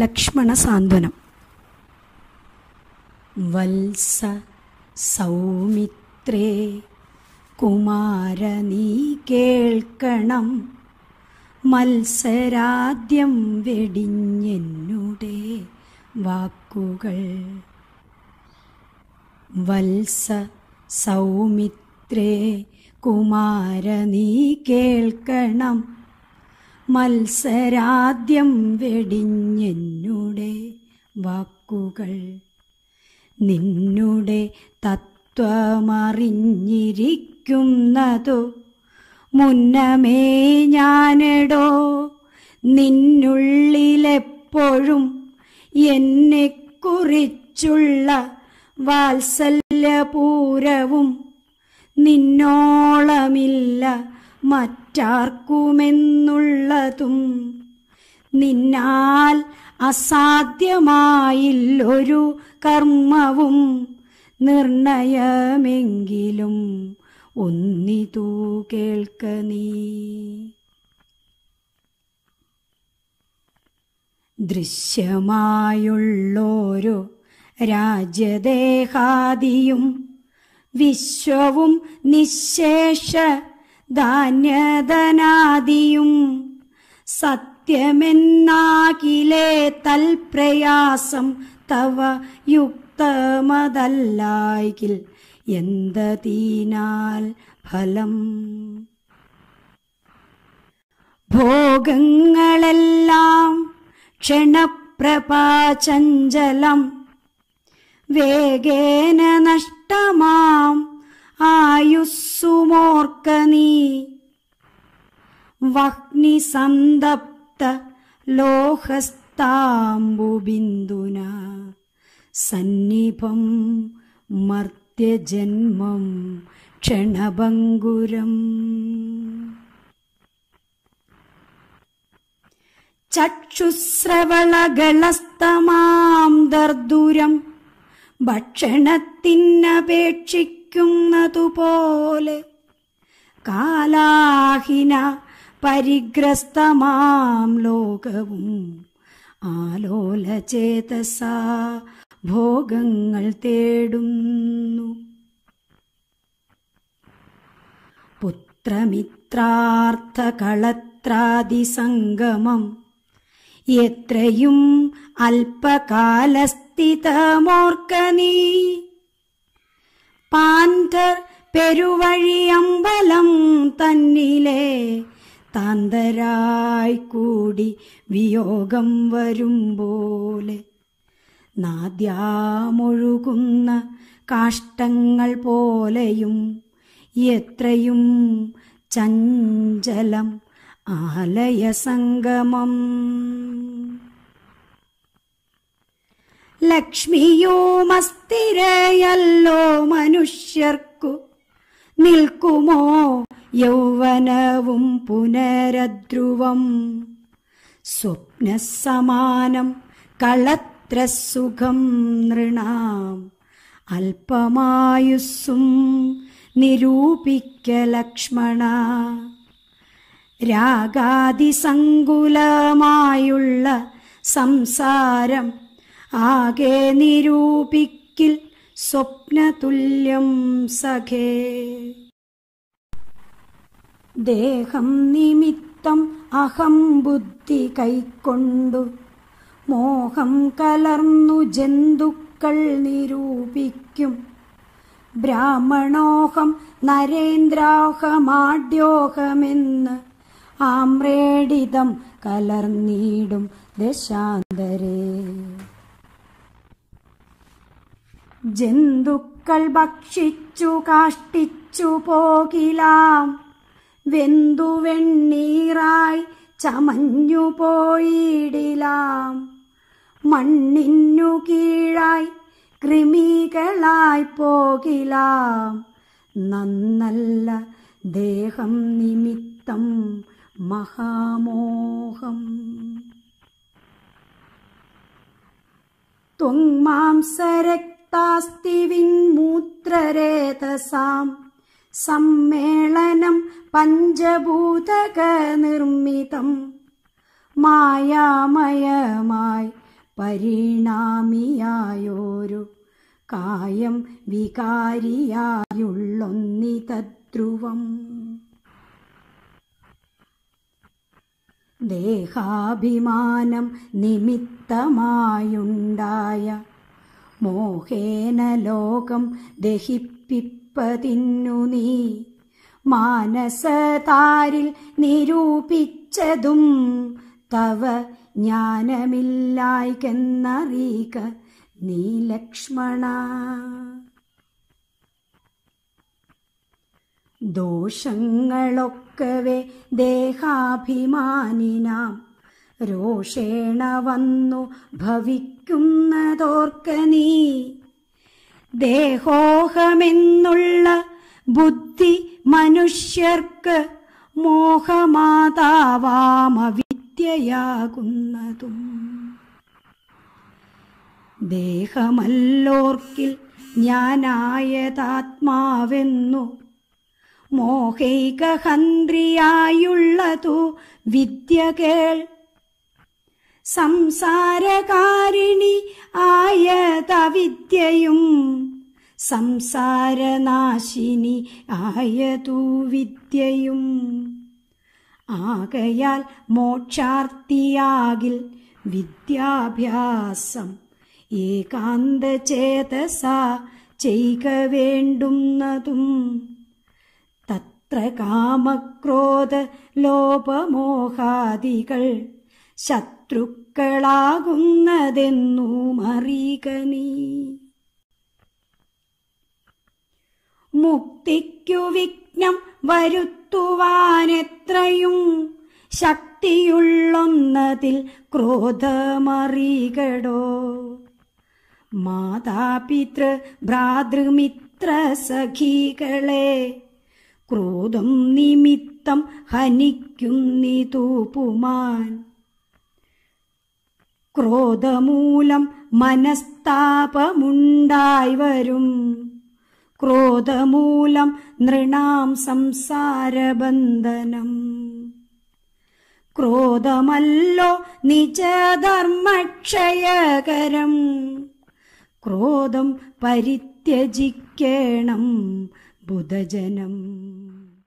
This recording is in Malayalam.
ലക്ഷ്മണ സാന്ത്വനം വത്സ സൗമിത്രേ കുമാര നീ കേൾക്കണം മത്സരാദ്യം വെടിഞ്ഞെന്നുടെ വാക്കുകൾ വത്സ സൗമിത്രേ കുമാര നീ കേൾക്കണം മത്സരാദ്യം വെടിഞ്ഞെന്നുടെ വാക്കുകൾ നിന്നുടെ തത്വമറിഞ്ഞിരിക്കുന്നതു മുന്നമേ ഞാനെടോ നിന്നുള്ളിലെപ്പോഴും എന്നെക്കുറിച്ചുള്ള വാത്സല്യപൂരവും നിന്നോളമില്ല മറ്റാർക്കുമെന്നുള്ളതും നിന്നാൽ അസാധ്യമായില്ലൊരു കർമ്മവും നിർണയമെങ്കിലും ഒന്നിതു കേൾക്ക നീ ദൃശ്യമായുള്ളോരു രാജ്യദേഹാദിയും വിശ്വവും നിശേഷ ധാന്യധനാദിയും സത്യമെന്നാകിലേ തൽപ്രയാസം തവ യുക്തമതല്ലായിൽ എന്ത തീനാൽ ഫലം ഭോഗങ്ങളെല്ലാം ക്ഷണപ്രപാചഞ്ചലം വേഗേന നഷ്ടമാം ആയുസ്സുമോർക്ക നീ വഹ്നിസന്തപ്ത ലോഹസ്താംബുബിന്ദുന സന്നിഭം മർത്യജന്മം ക്ഷണഭങ്കുരം ചക്ഷുസ്രവളകളസ്തമാം ദർദുരം ഭക്ഷണത്തിനപേക്ഷിക്ക ഗ്രഹിക്കുന്നതുപോലെ കാലാഹിന പരിഗ്രസ്തമാം ലോകവും ആലോല ചേതസ ഭോഗങ്ങൾ തേടുന്നു പുത്രമിത്രാർത്ഥ പുത്രമിത്രാർത്ഥകളത്രാദിസംഗമം എത്രയും അല്പകാലസ്ഥിതമോർക്കനീ പാന്തർ പെരുവഴിയമ്പലം തന്നിലെ താന്തരായി കൂടി വിയോഗം വരും പോലെ നാദ്യാമൊഴുകുന്ന കാഷ്ടങ്ങൾ പോലെയും എത്രയും ചഞ്ചലം ആലയ സംഗമം ലക്ഷ്മിയോ മസ്തിരയല്ലോ മനുഷ്യർക്കു നിൽക്കുമോ യൗവനവും പുനരധ്രുവം സ്വപ്നസമാനം കളത്രസുഖം നൃണാം അല്പമായുസ്സും നിരൂപിക്ക ലക്ഷ്മണ രാഗാതിസങ്കുലമായുള്ള സംസാരം ആകെ നിരൂപിക്കിൽ സ്വപ്നതുല്യം സഖേ ദേഹം നിമിത്തം അഹം ബുദ്ധി കൈക്കൊണ്ടു മോഹം കലർന്നു ജന്തുക്കൾ നിരൂപിക്കും ബ്രാഹ്മണോഹം നരേന്ദ്രാഹമാഢ്യോഹമെന്ന് ആമ്രേടിതം കലർന്നിടും ദശാന്തരേ ജന്തുക്കൾ ഭക്ഷിച്ചു കാഷ്ടിച്ചു പോകിലാം വെന്തു വെണ്ണീറായി ചമഞ്ഞു പോയിടിലാം മണ്ണിന്നു കീഴായി കൃമികളായി പോകിലാം നന്നല്ല ദേഹം നിമിത്തം മഹാമോഹം തൊങ്മാംസരക്ക യത്താസ്തി വിങ്മൂത്രരേതസാം സമ്മേളനം പഞ്ചഭൂതക നിർമ്മിതം മായാമയമായി പരിണാമിയായോരു കായം വികാരിയായുള്ളൊന്നി തദ്രുവം ദേഹാഭിമാനം നിമിത്തമായുണ്ടായ മോഹേന ലോകം ദഹിപ്പിപ്പതിന്നു നീ മാനസതാരിൽ നിരൂപിച്ചതും തവ ജ്ഞാനമില്ലായ്കെന്നറിയിക്ക നീ ലക്ഷ്മണ ദോഷങ്ങളൊക്കവേ ദേഹാഭിമാനിനാം രോഷേണ വന്നു ഭവിക്കുന്നതോർക്ക നീ ദേഹോഹമെന്നുള്ള ബുദ്ധി മനുഷ്യർക്ക് മോഹമാതാവാമവിദ്യയാകുന്നതും ദേഹമല്ലോർക്കിൽ ഞാനായതാത്മാവെന്നു മോഹൈകഹന്ത്രിയായുള്ളതു വിദ്യ കേൾ സംസാരകാരിണി ആയ തവിദ്യയും സംസാരനാശിനി ആയതു വിദ്യയും ആകയാൽ മോക്ഷാർത്ഥിയാകിൽ വിദ്യാഭ്യാസം ചേതസ ചെയ്ക വേണ്ടുന്നതും തത്ര കാമക്രോധ ലോപമോഹാദികൾ ശത്രു ശത്രുക്കളാകുന്നതെന്നു മറിക നീ മുക്തിക്കു വിഘ്നം വരുത്തുവാനെത്രയും ശക്തിയുള്ളൊന്നതിൽ ക്രോധമറികടോ മാതാപിതൃ ഭ്രാതൃമിത്ര സഖികളെ ക്രോധം നിമിത്തം ഹനിക്കും ക്രോധമൂലം മനസ്താപമുണ്ടായി വരും ക്രോധമൂലം നൃണാം സംസാരബന്ധനം ക്രോധമല്ലോ നിജധർമ്മക്ഷയകരം ക്രോധം പരിത്യജിക്കേണം ബുധജനം